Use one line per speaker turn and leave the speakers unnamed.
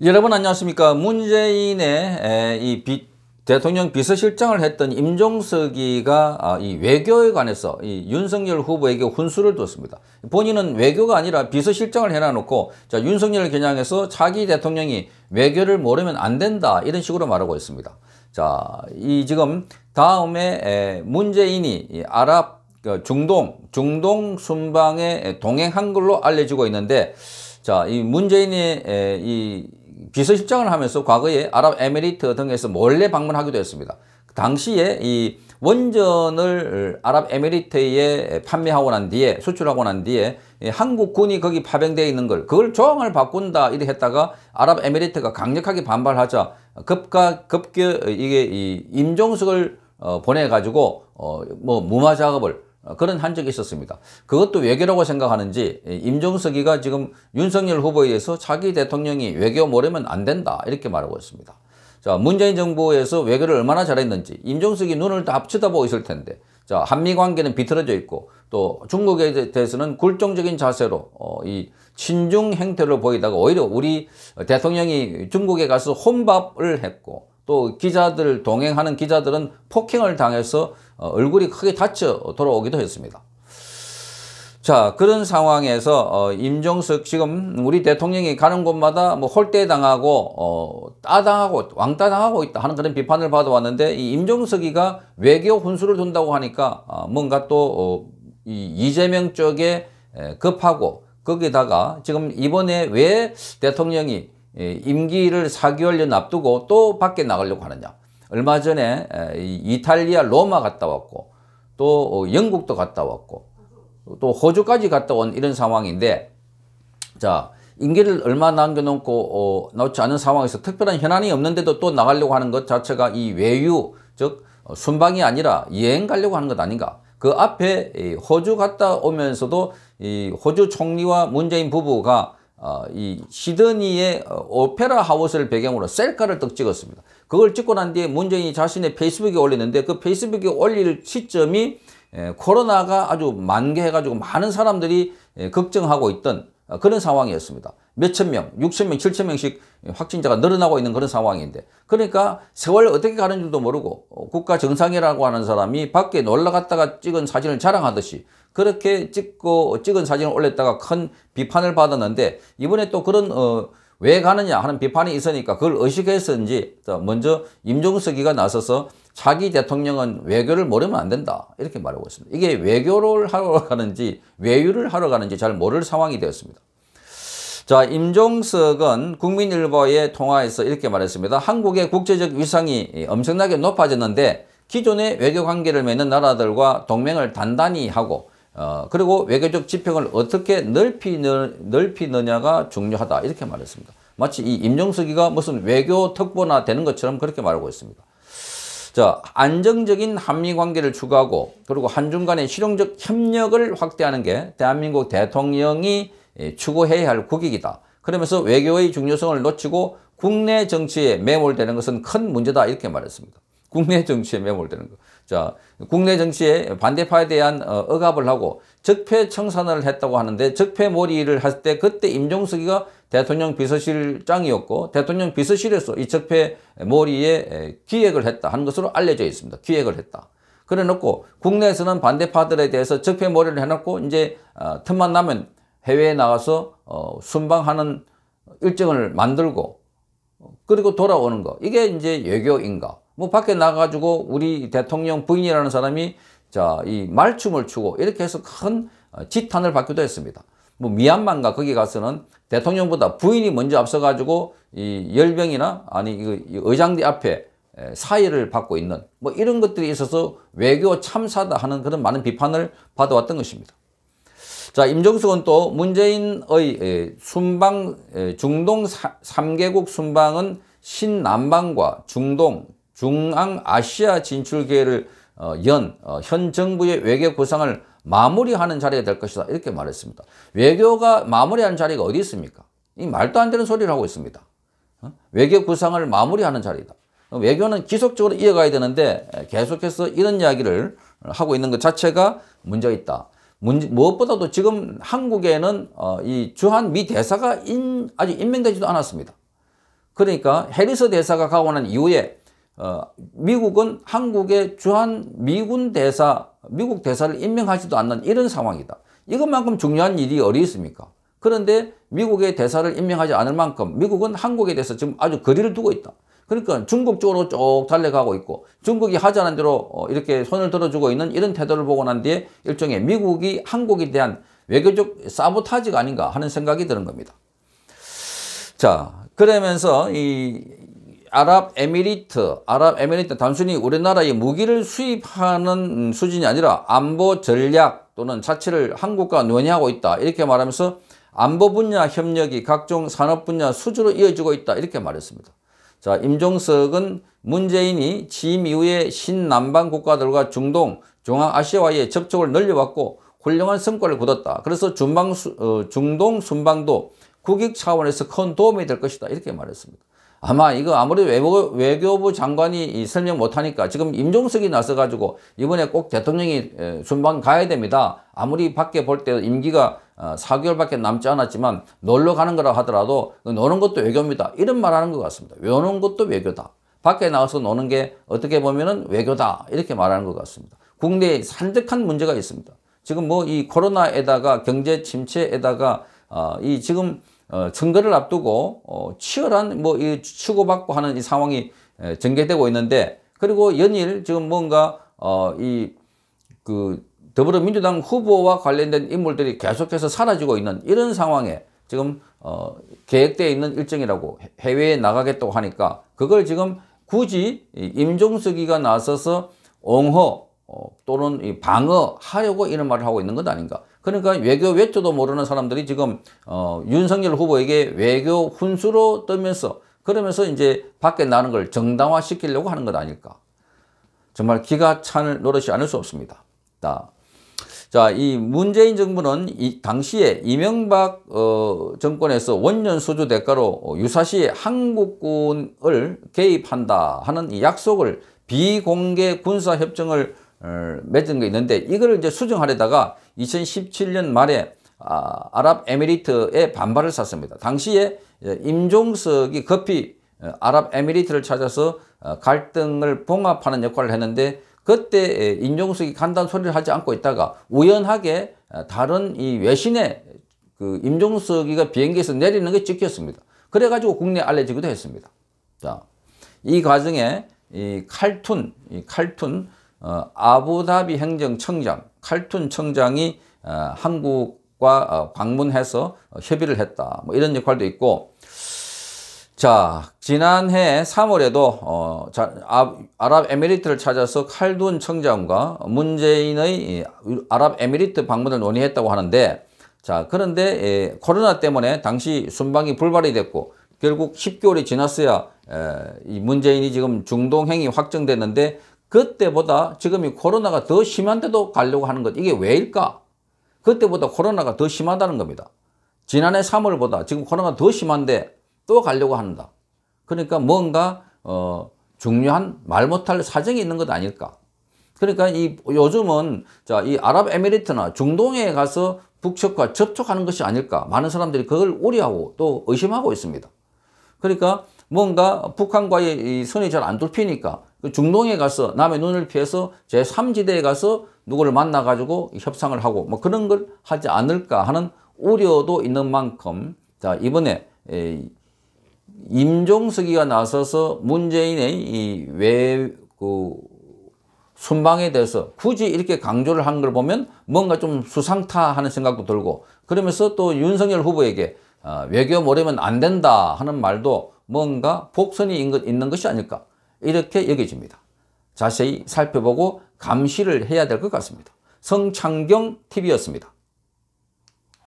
여러분 안녕하십니까 문재인의 이 비, 대통령 비서실장을 했던 임종석이가 아, 이 외교에 관해서 이 윤석열 후보에게 훈수를 뒀습니다. 본인은 외교가 아니라 비서실장을 해놔놓고 자 윤석열 을 겨냥해서 자기 대통령이 외교를 모르면 안 된다 이런 식으로 말하고 있습니다. 자 이 지금 다음에 문재인이 아랍 그 중동 중동 순방에 동행한 걸로 알려지고 있는데 자, 이 문재인의 이 비서실장을 하면서 과거에 아랍에미리트 등에서 몰래 방문하기도 했습니다. 당시에 이 원전을 아랍에미리트에 판매하고 난 뒤에 수출하고 난 뒤에 한국군이 거기 파병되어 있는 걸 그걸 조항을 바꾼다 이렇 했다가 아랍에미리트가 강력하게 반발하자 급가 급격 이게 이 임종석을 어, 보내가지고 어, 뭐 무마 작업을 어, 그런 한 적이 있었습니다. 그것도 외교라고 생각하는지 임종석이가 지금 윤석열 후보에 의해서 자기 대통령이 외교 모르면 안 된다 이렇게 말하고 있습니다. 자 문재인 정부에서 외교를 얼마나 잘했는지 임종석이 눈을 다 합쳐다보고 있을 텐데 자 한미 관계는 비틀어져 있고 또 중국에 대해서는 굴종적인 자세로 어, 이 친중 행태를 보이다가 오히려 우리 대통령이 중국에 가서 혼밥을 했고 또 기자들 동행하는 기자들은 폭행을 당해서 어, 얼굴이 크게 다쳐 돌아오기도 했습니다. 자 그런 상황에서 어, 임종석 지금 우리 대통령이 가는 곳마다 뭐 홀대당하고 어, 따당하고 왕따당하고 있다 하는 그런 비판을 받아왔는데 이 임종석이가 외교 훈수를 둔다고 하니까 어, 뭔가 또 이재명 쪽에 급하고 거기다가 지금 이번에 왜 대통령이 임기를 4개월 연 앞두고 또 밖에 나가려고 하느냐 얼마 전에 이탈리아 로마 갔다 왔고 또 어, 영국도 갔다 왔고 또 호주까지 갔다 온 이런 상황인데 자 임기를 얼마 남겨놓고 어, 넣지 않은 상황에서 특별한 현안이 없는데도 또 나가려고 하는 것 자체가 이 외유 즉 어, 순방이 아니라 여행 가려고 하는 것 아닌가 그 앞에 호주 갔다 오면서도 이 호주 총리와 문재인 부부가 어, 이 시드니의 어, 오페라 하우스를 배경으로 셀카를 떡 찍었습니다. 그걸 찍고 난 뒤에 문재인이 자신의 페이스북에 올리는데 그 페이스북에 올릴 시점이 에, 예, 코로나가 아주 만개해가지고 많은 사람들이 에, 예, 걱정하고 있던 어, 그런 상황이었습니다. 몇천 명, 육천 명, 칠천 명씩 확진자가 늘어나고 있는 그런 상황인데 그러니까 세월 어떻게 가는 줄도 모르고 어, 국가 정상이라고 하는 사람이 밖에 놀러 갔다가 찍은 사진을 자랑하듯이 그렇게 찍고 찍은 사진을 올렸다가 큰 비판을 받았는데 이번에 또 그런 어, 왜 가느냐 하는 비판이 있으니까 그걸 의식했었는지 먼저 임종석이가 나서서 자기 대통령은 외교를 모르면 안 된다 이렇게 말하고 있습니다. 이게 외교를 하러 가는지 외유를 하러 가는지 잘 모를 상황이 되었습니다. 자 임종석은 국민일보의 통화에서 이렇게 말했습니다. 한국의 국제적 위상이 엄청나게 높아졌는데 기존의 외교 관계를 맺는 나라들과 동맹을 단단히 하고 어, 그리고 외교적 지평을 어떻게 넓히는 넓히느냐가 중요하다 이렇게 말했습니다. 마치 이 임종석이가 무슨 외교 특보나 되는 것처럼 그렇게 말하고 있습니다. 자, 안정적인 한미 관계를 추구하고 그리고 한중 간의 실용적 협력을 확대하는 게 대한민국 대통령이 예, 추구해야 할 국익이다. 그러면서 외교의 중요성을 놓치고 국내 정치에 매몰되는 것은 큰 문제다 이렇게 말했습니다. 국내 정치에 매몰되는 거. 자, 국내 정치에 반대파에 대한 어, 억압을 하고 적폐 청산을 했다고 하는데 적폐 몰이를 할 때 그때 임종석이가 대통령 비서실장이었고 대통령 비서실에서 이 적폐 몰이에 기획을 했다 하는 것으로 알려져 있습니다. 기획을 했다. 그래 놓고 국내에서는 반대파들에 대해서 적폐 몰이를 해놓고 이제 어, 틈만 나면 해외에 나가서 어, 순방하는 일정을 만들고 어, 그리고 돌아오는 거 이게 이제 외교인가 뭐 밖에 나가가지고 우리 대통령 부인이라는 사람이 자, 이 말춤을 추고 이렇게 해서 큰 지탄을 받기도 했습니다. 뭐 미얀마인가 거기 가서는 대통령보다 부인이 먼저 앞서가지고 이 열병이나 아니 그 이 의장대 앞에 사의를 받고 있는 뭐 이런 것들이 있어서 외교 참사다 하는 그런 많은 비판을 받아왔던 것입니다. 자 임종석은 또 문재인의 순방 중동 3개국 순방은 신남방과 중동 중앙아시아 진출 계를연현 어, 어, 정부의 외교 구상을 마무리하는 자리가 될 것이다 이렇게 말했습니다. 외교가 마무리하는 자리가 어디 있습니까? 이 말도 안 되는 소리를 하고 있습니다. 어? 외교 구상을 마무리하는 자리다. 외교는 지속적으로 이어가야 되는데 계속해서 이런 이야기를 하고 있는 것 자체가 문제가 있다. 문제, 무엇보다도 지금 한국에는 이 주한 미 대사가 인, 아직 임명되지도 않았습니다. 그러니까 해리스 대사가 가고 난 이후에 어, 미국은 한국의 주한 미군 대사, 미국 대사를 임명하지도 않는 이런 상황이다. 이것만큼 중요한 일이 어디 있습니까? 그런데 미국의 대사를 임명하지 않을 만큼 미국은 한국에 대해서 지금 아주 거리를 두고 있다. 그러니까 중국 쪽으로 쭉 달려가고 있고 중국이 하자는 대로 어, 이렇게 손을 들어주고 있는 이런 태도를 보고 난 뒤에 일종의 미국이 한국에 대한 외교적 사보타지가 아닌가 하는 생각이 드는 겁니다. 자 그러면서 이 아랍에미리트, 아랍에미리트 단순히 우리나라의 무기를 수입하는 수준이 아니라 안보 전략 또는 자치를 한국과 논의하고 있다. 이렇게 말하면서 안보 분야 협력이 각종 산업 분야 수주로 이어지고 있다. 이렇게 말했습니다. 자, 임종석은 문재인이 취임 이후에 신남방 국가들과 중동, 중앙아시아와의 접촉을 늘려왔고 훌륭한 성과를 거뒀다. 그래서 중방, 수, 어, 중동 순방도 국익 차원에서 큰 도움이 될 것이다. 이렇게 말했습니다. 아마 이거 아무리 외부, 외교부 장관이 설명 못하니까 지금 임종석이 나서가지고 이번에 꼭 대통령이 순방 가야 됩니다. 아무리 밖에 볼 때 임기가 4개월밖에 어, 남지 않았지만 놀러 가는 거라 하더라도 노는 것도 외교입니다. 이런 말하는 것 같습니다. 외우는 것도 외교다. 밖에 나와서 노는 게 어떻게 보면 은 외교다 이렇게 말하는 것 같습니다. 국내에 산적한 문제가 있습니다. 지금 뭐 이 코로나에다가 경제 침체에다가 어, 이 지금 어, 선거를 앞두고 어, 치열한 뭐이추구받고 하는 이 상황이 에, 전개되고 있는데 그리고 연일 지금 뭔가 어, 이그 더불어민주당 후보와 관련된 인물들이 계속해서 사라지고 있는 이런 상황에 지금 어, 계획되어 있는 일정이라고 해외에 나가겠다고 하니까 그걸 지금 굳이 임종석이가 나서서 옹호 어, 또는 방어하려고 이런 말을 하고 있는 것 아닌가 그러니까 외교 외조도 모르는 사람들이 지금 어, 윤석열 후보에게 외교 훈수로 떠면서 그러면서 이제 밖에 나는 걸 정당화 시키려고 하는 것 아닐까. 정말 기가 찬 노릇이 아닐 수 없습니다. 자, 이 문재인 정부는 이 당시에 이명박 어, 정권에서 원년 수주 대가로 유사시 한국군을 개입한다 하는 이 약속을 비공개 군사협정을 어, 맺은 게 있는데 이거를 이제 수정하려다가 2017년 말에 아, 아랍에미리트의 반발을 샀습니다. 당시에 예, 임종석이 급히 어, 아랍에미리트를 찾아서 어, 갈등을 봉합하는 역할을 했는데 그때 임종석이 간단 소리를 하지 않고 있다가 우연하게 다른 이 외신에 그 임종석이가 비행기에서 내리는 게 찍혔습니다. 그래가지고 국내에 알려지기도 했습니다. 자, 이 과정에 이 칼툰, 이 칼툰 어, 아부다비 행정청장, 칼툰 청장이 어, 한국과 어, 방문해서 협의를 했다. 뭐 이런 역할도 있고 자 지난해 3월에도 어, 자, 아, 아랍에미리트를 찾아서 칼둔 청장과 문재인의 아랍에미리트 방문을 논의했다고 하는데 자 그런데 에, 예, 코로나 때문에 당시 순방이 불발이 됐고 결국 10개월이 지났어야 에, 이 문재인이 지금 중동행이 확정됐는데 그때보다 지금이 코로나가 더 심한데도 가려고 하는 것 이게 왜일까? 그때보다 코로나가 더 심하다는 겁니다. 지난해 3월보다 지금 코로나가 더 심한데 또 가려고 한다. 그러니까 뭔가 어, 중요한 말 못할 사정이 있는 것 아닐까? 그러니까 이 요즘은 자, 이 아랍에미리트나 중동에 가서 북측과 접촉하는 것이 아닐까? 많은 사람들이 그걸 우려하고 또 의심하고 있습니다. 그러니까 뭔가 북한과의 이 선이 잘 안 뚫히니까 그 중동에 가서 남의 눈을 피해서 제3지대에 가서 누구를 만나가지고 협상을 하고 뭐 그런 걸 하지 않을까 하는 우려도 있는 만큼 자 이번에 임종석이가 나서서 문재인의 이 외 그 순방에 대해서 굳이 이렇게 강조를 한 걸 보면 뭔가 좀 수상타 하는 생각도 들고 그러면서 또 윤석열 후보에게 아, 외교 모르면 안 된다 하는 말도 뭔가 복선이 있는 것이 아닐까 이렇게 여겨집니다. 자세히 살펴보고 감시를 해야 될 것 같습니다. 성창경TV였습니다.